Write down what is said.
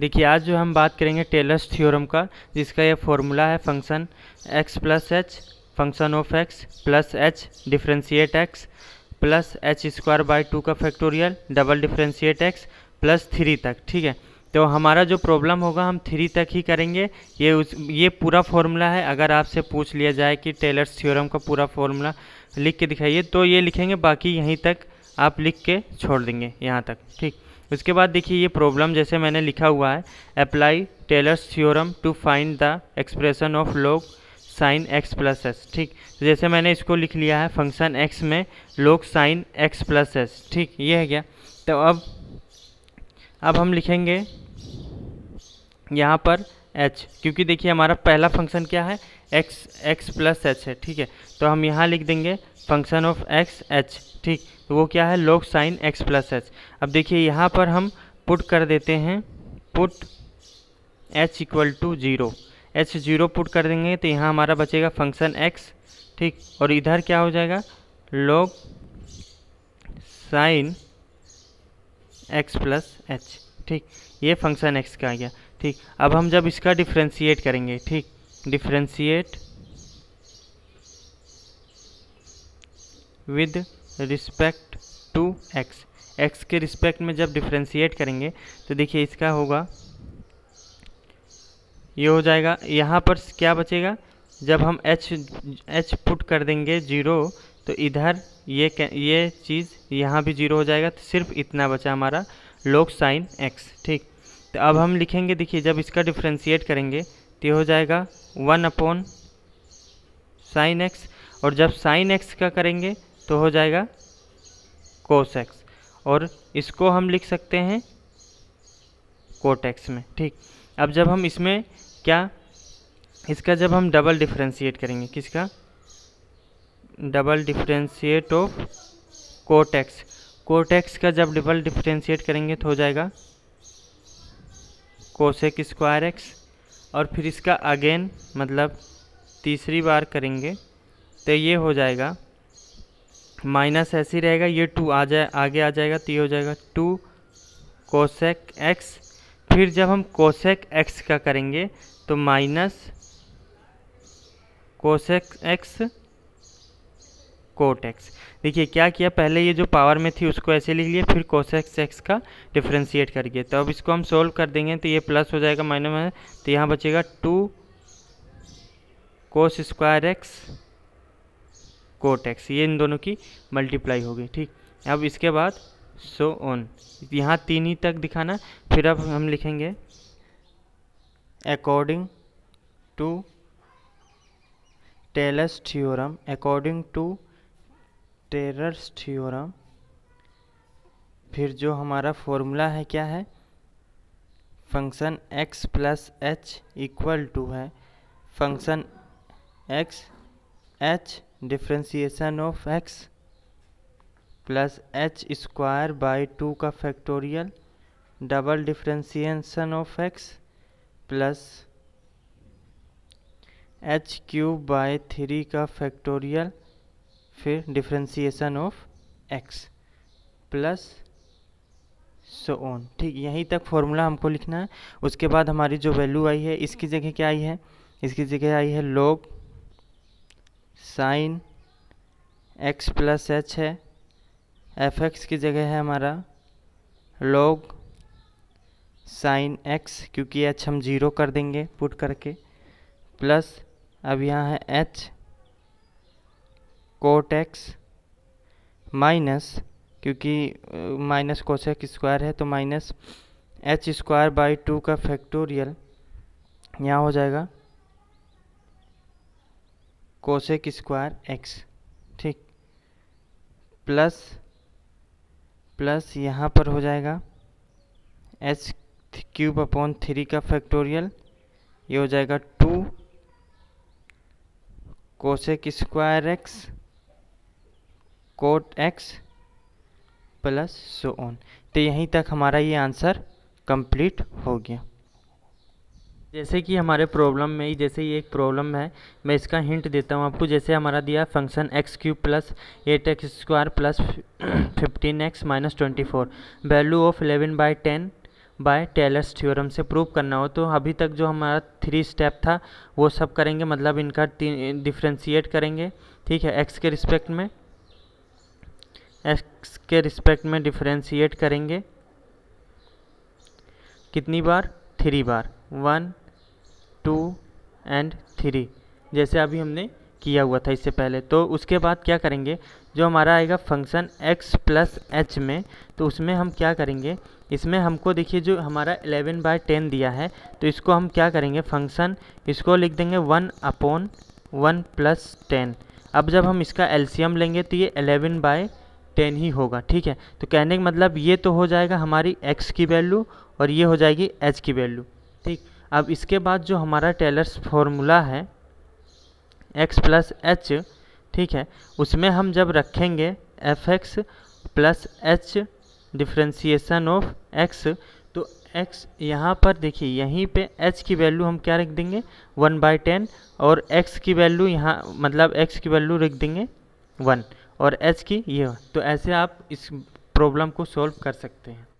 देखिए आज जो हम बात करेंगे टेलर्स थ्योरम का जिसका यह फॉर्मूला है function x plus h function of x plus h differentiate x plus h square by two का factorial double differentiate x plus three तक ठीक है तो हमारा जो प्रॉब्लम होगा हम थ्री तक ही करेंगे ये उस ये पूरा फॉर्मूला है अगर आपसे पूछ लिया जाए कि टेलर्स थ्योरम का पूरा फॉर्मूला लिख के दिखाइए तो ये लिखेंगे बाकी यहीं तक आप लिख के छोड़ देंगे यहाँ तक ठीक उसके बाद देखिए ये प्रॉब्लम जैसे मैंने लिखा हुआ है apply Taylor's theorem to find the expression of log sine x plus s ठीक तो जैसे मैंने इसको लिख लिया है फंक्शन एक्स में लोग साइन एक्स प्लस एस ठीक ये है क्या तो अब अब हम लिखेंगे यहाँ पर एच क्योंकि देखिए हमारा पहला फंक्शन क्या है एक्स एक्स प्लस एच है ठीक है तो हम यहाँ लिख देंगे फंक्शन ऑफ एक्स एच ठीक तो वो क्या है log sine x plus h अब देखिए यहाँ पर हम पुट कर देते हैं put h equal to zero h zero put कर देंगे तो यहाँ हमारा बचेगा फंक्शन एक्स ठीक और इधर क्या हो जाएगा log sine x plus h ठीक ये फंक्शन एक्स का आ गया ठीक अब हम जब इसका डिफ्रेंशिएट करेंगे ठीक differentiate with respect to x x के रिस्पेक्ट में जब डिफ्रेंशिएट करेंगे तो देखिए इसका होगा ये हो जाएगा यहाँ पर क्या बचेगा जब हम एच एच पुट कर देंगे जीरो तो इधर ये ये चीज़ यहाँ भी जीरो हो जाएगा तो सिर्फ इतना बचा हमारा लोग साइन एक्स ठीक तो अब हम लिखेंगे देखिए जब इसका डिफ्रेंशिएट करेंगे तो ये हो जाएगा वन अपॉन साइन एक्स और जब साइन एक्स का करेंगे तो हो जाएगा कोस एक्स और इसको हम लिख सकते हैं कोटेक्स में ठीक अब जब हम इसमें क्या इसका जब हम डबल डिफ्रेंशिएट करेंगे किसका double differentiate of cot x cot x का जब डबल डिफ्रेंशिएट करेंगे तो हो जाएगा कोसेक स्क्वायर एक्स और फिर इसका अगेन मतलब तीसरी बार करेंगे तो ये हो जाएगा माइनस ऐसे ही रहेगा ये टू आ जाए आगे आ जाएगा तो ये हो जाएगा टू कोसेक एक्स फिर जब हम कोसेक एक्स का करेंगे तो minus cosec x cot x देखिए क्या किया पहले ये जो पावर में थी उसको ऐसे लिख लिया फिर कोसेक्स एक्स का डिफ्रेंशिएट दिया तो अब इसको हम सोल्व कर देंगे तो ये प्लस हो जाएगा माइनस में तो यहाँ बचेगा two cos square x cot x ये इन दोनों की मल्टीप्लाई होगी ठीक अब इसके बाद सो ऑन यहाँ तीन ही तक दिखाना फिर अब हम लिखेंगे according to Taylor's theorem according to Taylor's theorem फिर जो हमारा फॉर्मूला है क्या है function x plus h equal to है function x h differentiation of x plus h square by two का factorial double differentiation of x plus h cube by three का factorial फिर differentiation of x plus so on ठीक यहीं तक formula हमको लिखना है उसके बाद हमारी जो वैल्यू आई है इसकी जगह क्या आई है इसकी जगह आई है log sine x plus h है एफ एक्स की जगह है हमारा लॉग साइन एक्स क्योंकि एच हम ज़ीरो कर देंगे पुट करके प्लस अब यहाँ है एच कोट एक्स माइनस क्योंकि माइनस एक्स स्क्वायर है तो minus h square by two का फैक्टोरियल यहाँ हो जाएगा कोसेक स्क्वायर एक्स ठीक प्लस प्लस यहाँ पर हो जाएगा एच क्यूब अपॉन थ्री का फैक्टोरियल ये हो जाएगा to cosec square x cot x plus so on तो यहीं तक हमारा ये आंसर कंप्लीट हो गया जैसे कि हमारे प्रॉब्लम में ही जैसे ये एक प्रॉब्लम है मैं इसका हिंट देता हूँ आपको जैसे हमारा दिया function x cube plus eight x square plus fifteen x minus twenty four value of eleven by ten by Taylor's theorem से प्रूव करना हो तो अभी तक जो हमारा थ्री स्टेप था वो सब करेंगे मतलब इनका तीन डिफ्रेंशिएट करेंगे ठीक है एक्स के रिस्पेक्ट में एक्स के रिस्पेक्ट में डिफ्रेंशिएट करेंगे कितनी बार थ्री बार वन टू एंड थ्री जैसे अभी हमने किया हुआ था इससे पहले तो उसके बाद क्या करेंगे जो हमारा आएगा फंक्शन x प्लस एच में तो उसमें हम क्या करेंगे इसमें हमको देखिए जो हमारा 11 बाय टेन दिया है तो इसको हम क्या करेंगे फंक्शन इसको लिख देंगे one upon one plus ten अब जब हम इसका एलसीएम लेंगे तो ये 11 बाय टेन ही होगा ठीक है तो कहने का मतलब ये तो हो जाएगा हमारी x की वैल्यू और ये हो जाएगी h की वैल्यू ठीक अब इसके बाद जो हमारा टेलर्स फॉर्मूला है एक्स प्लस एच ठीक है उसमें हम जब रखेंगे f x plus h differentiation of x तो एक्स यहाँ पर देखिए यहीं पे एच की वैल्यू हम क्या रख देंगे वन बाई टेन और एक्स की वैल्यू यहाँ मतलब एक्स की वैल्यू रख देंगे वन और एच की ये तो ऐसे आप इस प्रॉब्लम को सॉल्व कर सकते हैं